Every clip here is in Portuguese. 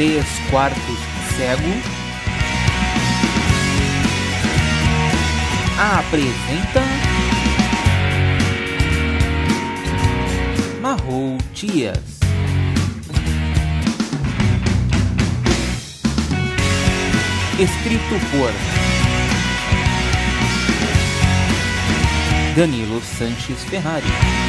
3 quartos cego. Apresenta Marrou Dias. Escrito por Danilo Sanches Ferrari.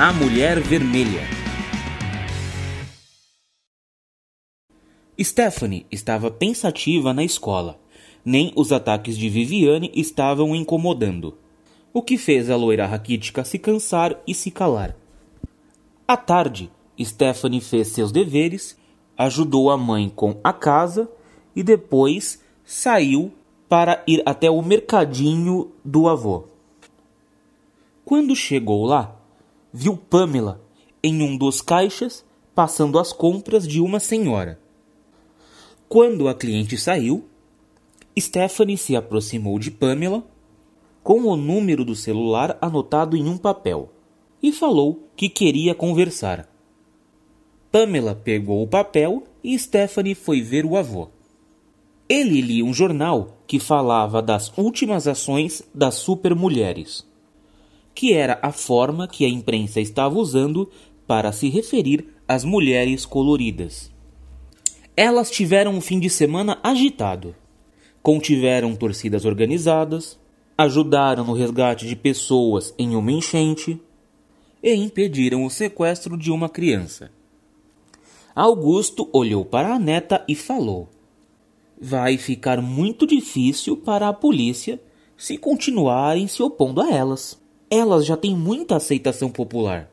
A Mulher Vermelha. Stephanie estava pensativa na escola. Nem os ataques de Viviane estavam incomodando. O que fez a loira raquítica se cansar e se calar. À tarde, Stephanie fez seus deveres, ajudou a mãe com a casa e depois saiu para ir até o mercadinho do avô. Quando chegou lá, viu Pamela em um dos caixas passando as compras de uma senhora. Quando a cliente saiu, Stephanie se aproximou de Pamela com o número do celular anotado em um papel e falou que queria conversar. Pamela pegou o papel e Stephanie foi ver o avô. Ele lia um jornal que falava das últimas ações das supermulheres que era a forma que a imprensa estava usando para se referir às mulheres coloridas. Elas tiveram um fim de semana agitado. Contiveram torcidas organizadas, ajudaram no resgate de pessoas em uma enchente e impediram o sequestro de uma criança. Augusto olhou para a neta e falou: Vai ficar muito difícil para a polícia se continuarem se opondo a elas elas já têm muita aceitação popular.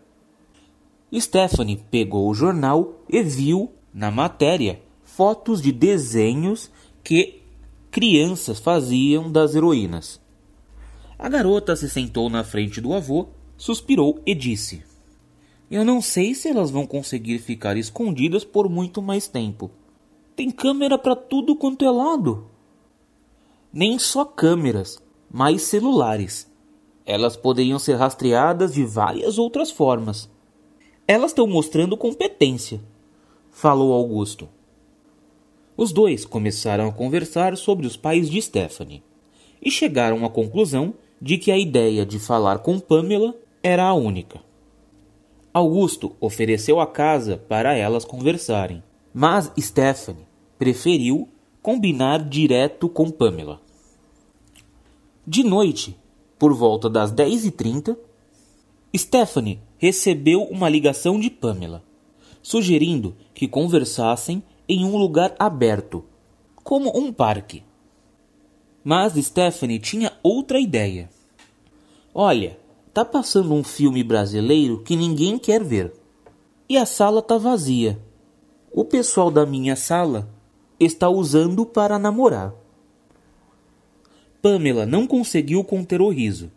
Stephanie pegou o jornal e viu, na matéria, fotos de desenhos que crianças faziam das heroínas. A garota se sentou na frente do avô, suspirou e disse: Eu não sei se elas vão conseguir ficar escondidas por muito mais tempo. Tem câmera para tudo quanto é lado. Nem só câmeras, mas celulares. Elas poderiam ser rastreadas de várias outras formas. Elas estão mostrando competência, falou Augusto. Os dois começaram a conversar sobre os pais de Stephanie e chegaram à conclusão de que a ideia de falar com Pamela era a única. Augusto ofereceu a casa para elas conversarem, mas Stephanie preferiu combinar direto com Pamela. De noite, por volta das 10h30, Stephanie recebeu uma ligação de Pamela, sugerindo que conversassem em um lugar aberto, como um parque. Mas Stephanie tinha outra ideia. Olha, tá passando um filme brasileiro que ninguém quer ver. E a sala tá vazia. O pessoal da minha sala está usando para namorar. Pamela não conseguiu conter o riso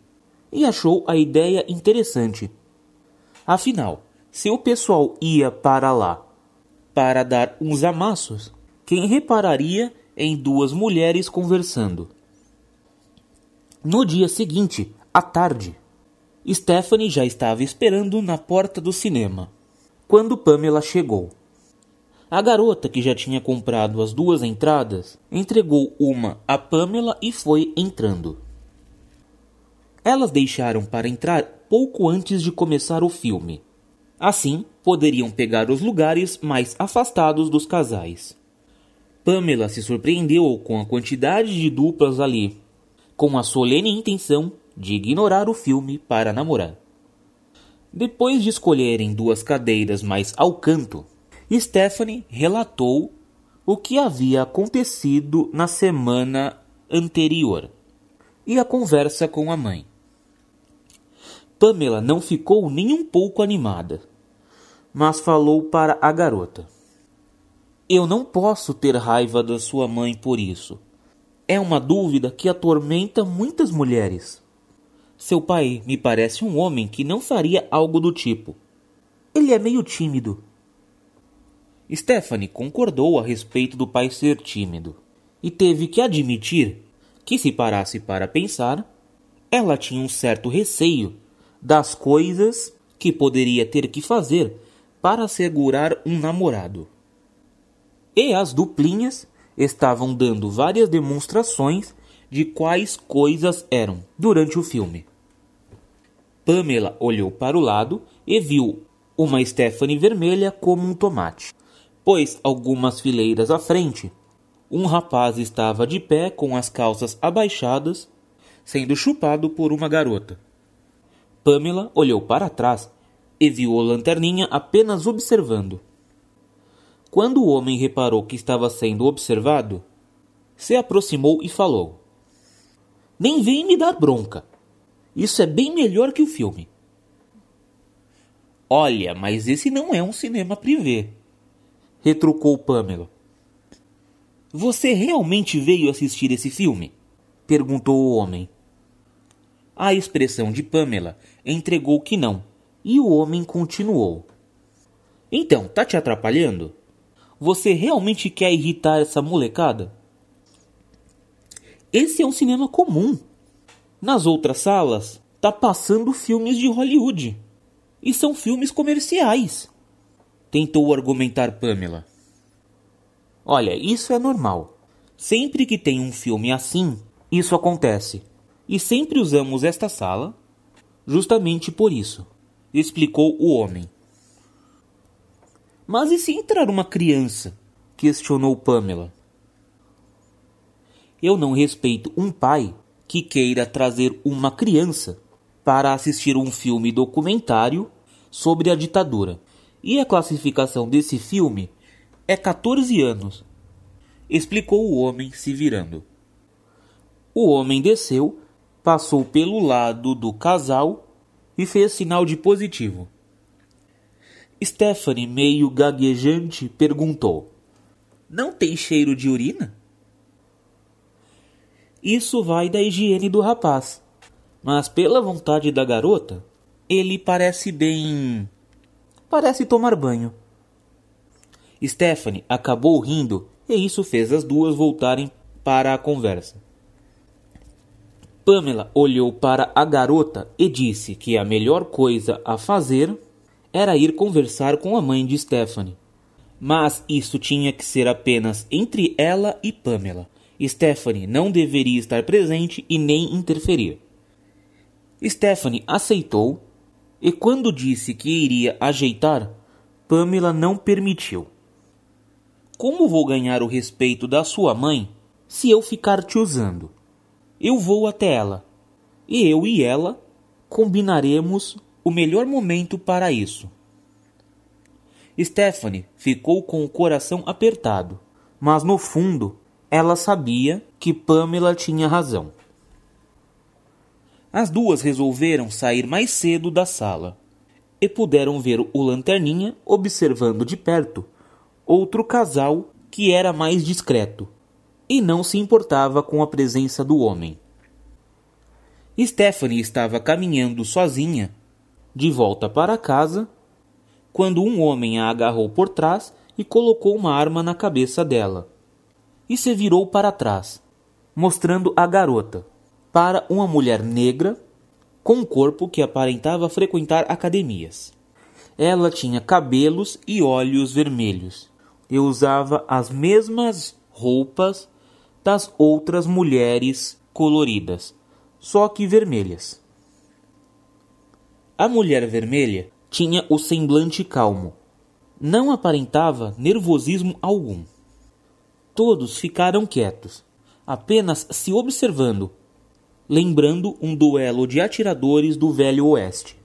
e achou a ideia interessante. Afinal, se o pessoal ia para lá para dar uns amassos, quem repararia em duas mulheres conversando? No dia seguinte, à tarde, Stephanie já estava esperando na porta do cinema quando Pamela chegou. A garota, que já tinha comprado as duas entradas, entregou uma a Pamela e foi entrando. Elas deixaram para entrar pouco antes de começar o filme. Assim, poderiam pegar os lugares mais afastados dos casais. Pamela se surpreendeu com a quantidade de duplas ali, com a solene intenção de ignorar o filme para namorar. Depois de escolherem duas cadeiras mais ao canto, Stephanie relatou o que havia acontecido na semana anterior e a conversa com a mãe. Pamela não ficou nem um pouco animada, mas falou para a garota: Eu não posso ter raiva da sua mãe por isso. É uma dúvida que atormenta muitas mulheres. Seu pai me parece um homem que não faria algo do tipo. Ele é meio tímido Stephanie concordou a respeito do pai ser tímido e teve que admitir que, se parasse para pensar, ela tinha um certo receio das coisas que poderia ter que fazer para segurar um namorado. E as duplinhas estavam dando várias demonstrações de quais coisas eram durante o filme. Pamela olhou para o lado e viu uma Stephanie vermelha como um tomate pois algumas fileiras à frente, um rapaz estava de pé com as calças abaixadas, sendo chupado por uma garota. Pamela olhou para trás e viu a lanterninha apenas observando. Quando o homem reparou que estava sendo observado, se aproximou e falou: Nem vem me dar bronca. Isso é bem melhor que o filme. Olha, mas esse não é um cinema privê retrucou Pamela. Você realmente veio assistir esse filme? perguntou o homem. A expressão de Pamela entregou que não, e o homem continuou. Então, tá te atrapalhando? Você realmente quer irritar essa molecada? Esse é um cinema comum. Nas outras salas, tá passando filmes de Hollywood. E são filmes comerciais tentou argumentar Pamela. Olha, isso é normal. Sempre que tem um filme assim, isso acontece. E sempre usamos esta sala justamente por isso, explicou o homem. Mas e se entrar uma criança? questionou Pamela. Eu não respeito um pai que queira trazer uma criança para assistir um filme documentário sobre a ditadura. E a classificação desse filme é 14 anos, explicou o homem se virando. O homem desceu, passou pelo lado do casal e fez sinal de positivo. Stephanie, meio gaguejante, perguntou: Não tem cheiro de urina? Isso vai da higiene do rapaz. Mas pela vontade da garota, ele parece bem parece tomar banho. Stephanie acabou rindo e isso fez as duas voltarem para a conversa. Pamela olhou para a garota e disse que a melhor coisa a fazer era ir conversar com a mãe de Stephanie. Mas isso tinha que ser apenas entre ela e Pamela. Stephanie não deveria estar presente e nem interferir. Stephanie aceitou e quando disse que iria ajeitar, Pamela não permitiu. Como vou ganhar o respeito da sua mãe se eu ficar te usando? Eu vou até ela. E eu e ela combinaremos o melhor momento para isso. Stephanie ficou com o coração apertado, mas no fundo ela sabia que Pamela tinha razão. As duas resolveram sair mais cedo da sala e puderam ver o Lanterninha observando de perto outro casal que era mais discreto e não se importava com a presença do homem. Stephanie estava caminhando sozinha de volta para casa quando um homem a agarrou por trás e colocou uma arma na cabeça dela e se virou para trás, mostrando a garota para uma mulher negra com um corpo que aparentava frequentar academias. Ela tinha cabelos e olhos vermelhos e usava as mesmas roupas das outras mulheres coloridas, só que vermelhas. A mulher vermelha tinha o semblante calmo. Não aparentava nervosismo algum. Todos ficaram quietos, apenas se observando lembrando um duelo de atiradores do Velho Oeste.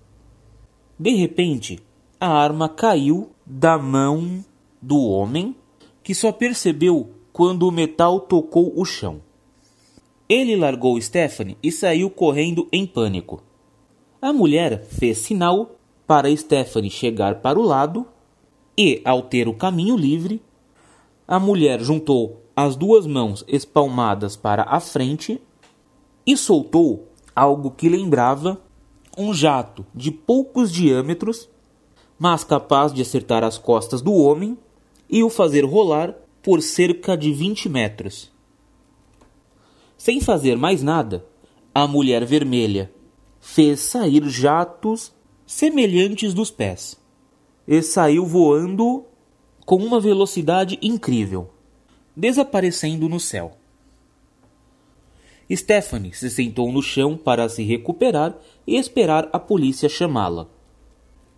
De repente, a arma caiu da mão do homem, que só percebeu quando o metal tocou o chão. Ele largou Stephanie e saiu correndo em pânico. A mulher fez sinal para Stephanie chegar para o lado e, ao ter o caminho livre, a mulher juntou as duas mãos espalmadas para a frente e soltou algo que lembrava um jato de poucos diâmetros, mas capaz de acertar as costas do homem e o fazer rolar por cerca de 20 metros. Sem fazer mais nada, a mulher vermelha fez sair jatos semelhantes dos pés e saiu voando com uma velocidade incrível, desaparecendo no céu. Stephanie se sentou no chão para se recuperar e esperar a polícia chamá-la.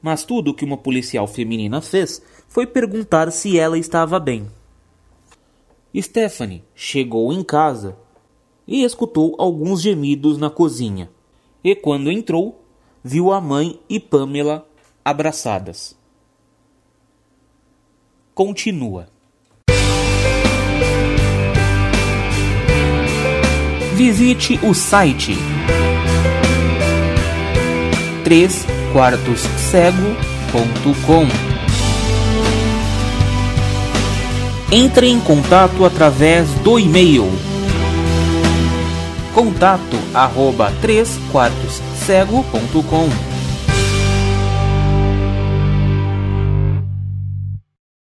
Mas tudo o que uma policial feminina fez foi perguntar se ela estava bem. Stephanie chegou em casa e escutou alguns gemidos na cozinha. E quando entrou, viu a mãe e Pamela abraçadas. Continua. visite o site 3 quartos Entre em contato através do e-mail contato arroba 3 quartos